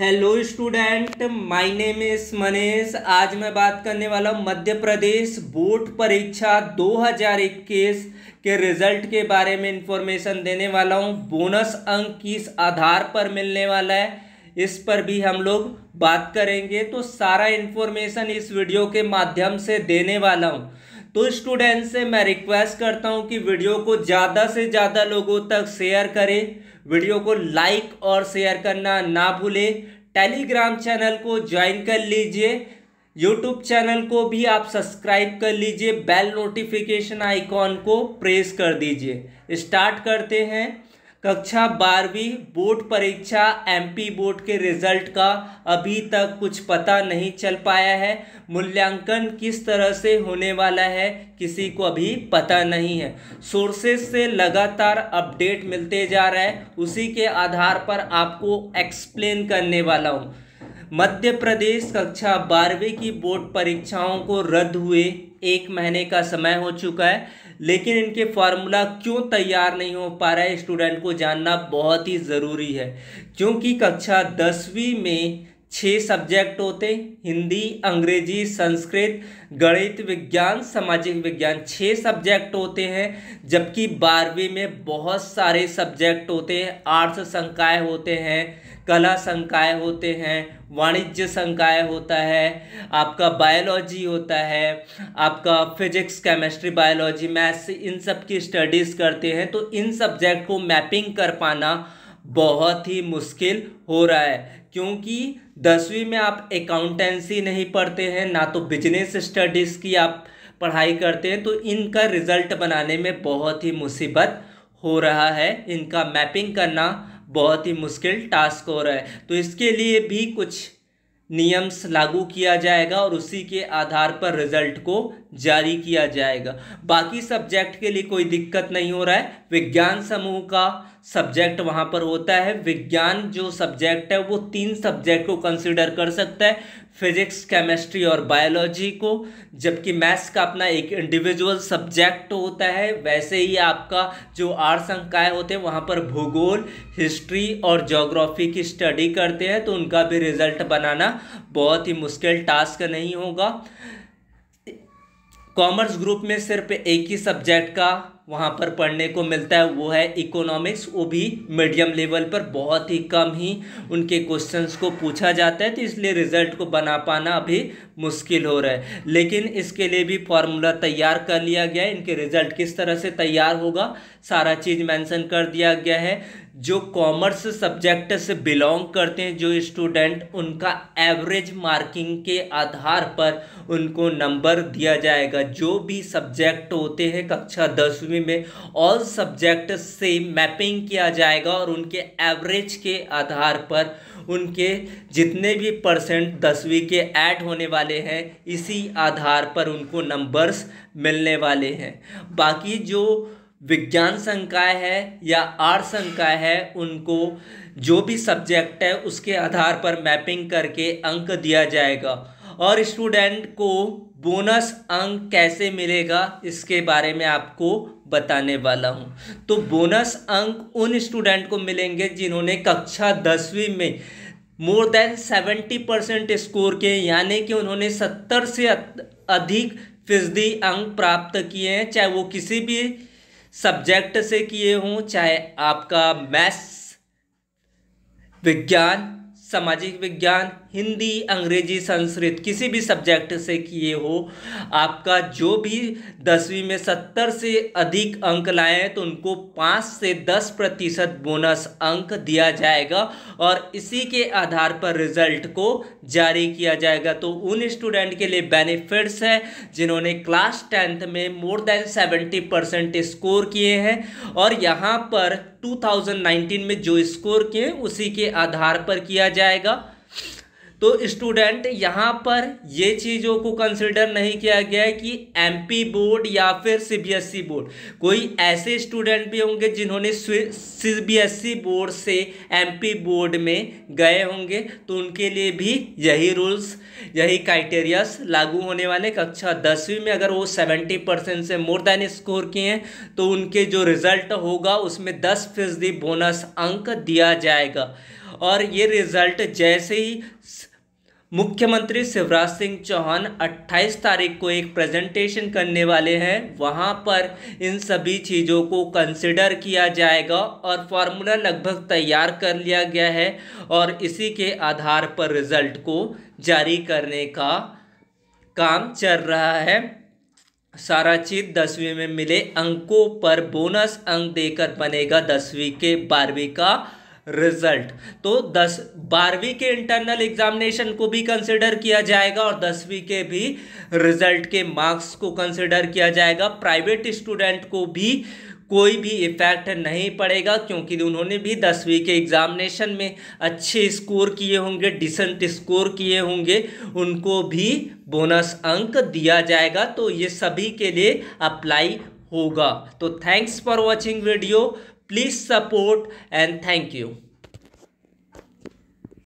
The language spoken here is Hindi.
Hello student my name is Manish आज मैं बात करने वाला हूँ मध्य प्रदेश बोर्ड परीक्षा 2021 के रिजल्ट के बारे में इंफॉर्मेशन देने वाला हूँ बोनस अंक किस आधार पर मिलने वाला है इस पर भी हम लोग बात करेंगे तो सारा इन्फॉर्मेशन इस वीडियो के माध्यम से देने वाला हूँ तो स्टूडेंट से मैं रिक्वेस्ट करता हूँ कि वीडियो को ज़्यादा से ज़्यादा लोगों तक शेयर करें वीडियो को लाइक और शेयर करना ना भूले टेलीग्राम चैनल को ज्वाइन कर लीजिए यूट्यूब चैनल को भी आप सब्सक्राइब कर लीजिए बेल नोटिफिकेशन आइकॉन को प्रेस कर दीजिए स्टार्ट करते हैं कक्षा बारहवीं बोर्ड परीक्षा एमपी बोर्ड के रिजल्ट का अभी तक कुछ पता नहीं चल पाया है मूल्यांकन किस तरह से होने वाला है किसी को अभी पता नहीं है सोर्सेज से लगातार अपडेट मिलते जा रहे हैं उसी के आधार पर आपको एक्सप्लेन करने वाला हूँ मध्य प्रदेश कक्षा बारहवीं की बोर्ड परीक्षाओं को रद्द हुए एक महीने का समय हो चुका है लेकिन इनके फार्मूला क्यों तैयार नहीं हो पा रहा है स्टूडेंट को जानना बहुत ही ज़रूरी है क्योंकि कक्षा दसवीं में छः सब्जेक्ट होते हिंदी अंग्रेजी संस्कृत गणित विज्ञान सामाजिक विज्ञान छः सब्जेक्ट होते हैं जबकि बारहवीं में बहुत सारे सब्जेक्ट होते हैं आर्ट्स संकाय होते हैं कला संकाय होते हैं वाणिज्य संकाय होता है आपका बायोलॉजी होता है आपका फिजिक्स केमिस्ट्री बायोलॉजी मैथ्स इन सब की स्टडीज़ करते हैं तो इन सब्जेक्ट को मैपिंग कर पाना बहुत ही मुश्किल हो रहा है क्योंकि दसवीं में आप अकाउंटेंसी नहीं पढ़ते हैं ना तो बिजनेस स्टडीज़ की आप पढ़ाई करते हैं तो इनका रिज़ल्ट बनाने में बहुत ही मुसीबत हो रहा है इनका मैपिंग करना बहुत ही मुश्किल टास्क हो रहा है तो इसके लिए भी कुछ नियम्स लागू किया जाएगा और उसी के आधार पर रिजल्ट को जारी किया जाएगा बाकी सब्जेक्ट के लिए कोई दिक्कत नहीं हो रहा है विज्ञान समूह का सब्जेक्ट वहाँ पर होता है विज्ञान जो सब्जेक्ट है वो तीन सब्जेक्ट को कंसिडर कर सकता है फिजिक्स केमिस्ट्री और बायोलॉजी को जबकि मैथ्स का अपना एक इंडिविजुअल सब्जेक्ट होता है वैसे ही आपका जो आर संकाय होते हैं वहाँ पर भूगोल हिस्ट्री और जोग्राफी की स्टडी करते हैं तो उनका भी रिजल्ट बनाना बहुत ही मुश्किल टास्क नहीं होगा कॉमर्स ग्रुप में सिर्फ एक ही सब्जेक्ट का वहाँ पर पढ़ने को मिलता है वो है इकोनॉमिक्स वो भी मीडियम लेवल पर बहुत ही कम ही उनके क्वेश्चंस को पूछा जाता है तो इसलिए रिज़ल्ट को बना पाना अभी मुश्किल हो रहा है लेकिन इसके लिए भी फॉर्मूला तैयार कर लिया गया है इनके रिज़ल्ट किस तरह से तैयार होगा सारा चीज़ मेंशन कर दिया गया है जो कॉमर्स सब्जेक्ट से बिलोंग करते हैं जो स्टूडेंट उनका एवरेज मार्किंग के आधार पर उनको नंबर दिया जाएगा जो भी सब्जेक्ट होते हैं कक्षा दसवीं में ऑल सब्जेक्ट से मैपिंग किया जाएगा और उनके एवरेज के आधार पर उनके जितने भी परसेंट दसवीं के ऐड होने वाले हैं इसी आधार पर उनको नंबर्स मिलने वाले हैं बाकी जो विज्ञान संकाय है या आर संकाय है उनको जो भी सब्जेक्ट है उसके आधार पर मैपिंग करके अंक दिया जाएगा और स्टूडेंट को बोनस अंक कैसे मिलेगा इसके बारे में आपको बताने वाला हूँ तो बोनस अंक उन स्टूडेंट को मिलेंगे जिन्होंने कक्षा दसवीं में more than seventy percent score के यानी कि उन्होंने सत्तर से अधिक फीसदी अंक प्राप्त किए हैं चाहे वो किसी भी सब्जेक्ट से किए हों चाहे आपका मैथ्स विज्ञान सामाजिक विज्ञान हिंदी अंग्रेजी संस्कृत किसी भी सब्जेक्ट से किए हो आपका जो भी दसवीं में सत्तर से अधिक अंक लाए हैं तो उनको पाँच से दस प्रतिशत बोनस अंक दिया जाएगा और इसी के आधार पर रिजल्ट को जारी किया जाएगा तो उन स्टूडेंट के लिए बेनिफिट्स है जिन्होंने क्लास टेंथ में more than seventy percent score किए हैं और यहाँ पर 2019 में जो स्कोर किए उसी के आधार पर किया जाएगा तो स्टूडेंट यहाँ पर ये चीज़ों को कंसिडर नहीं किया गया है कि एमपी बोर्ड या फिर सीबीएसई बोर्ड e कोई ऐसे स्टूडेंट भी होंगे जिन्होंने सीबीएसई बोर्ड e से एमपी बोर्ड में गए होंगे तो उनके लिए भी यही रूल्स यही क्राइटेरियाज लागू होने वाले कक्षा दसवीं में अगर वो सेवेंटी परसेंट से मोर देन स्कोर किए हैं तो उनके जो रिजल्ट होगा उसमें दस फीसदी बोनस अंक दिया जाएगा और ये रिजल्ट जैसे ही मुख्यमंत्री शिवराज सिंह चौहान 28 तारीख को एक प्रेजेंटेशन करने वाले हैं वहां पर इन सभी चीज़ों को कंसिडर किया जाएगा और फार्मूला लगभग तैयार कर लिया गया है और इसी के आधार पर रिजल्ट को जारी करने का काम चल रहा है सारा चीज़ दसवीं में मिले अंकों पर बोनस अंक देकर बनेगा दसवीं के बारहवीं का रिजल्ट तो दस बारहवीं के इंटरनल एग्जामिनेशन को भी कंसिडर किया जाएगा और दसवीं के भी रिजल्ट के मार्क्स को कंसिडर किया जाएगा प्राइवेट स्टूडेंट को भी कोई भी इफेक्ट नहीं पड़ेगा क्योंकि उन्होंने भी दसवीं के एग्ज़ामिनेशन में अच्छे स्कोर किए होंगे डिसेंट स्कोर किए होंगे उनको भी बोनस अंक दिया जाएगा तो ये सभी के लिए अप्लाई होगा तो thanks for watching video Please support and thank you.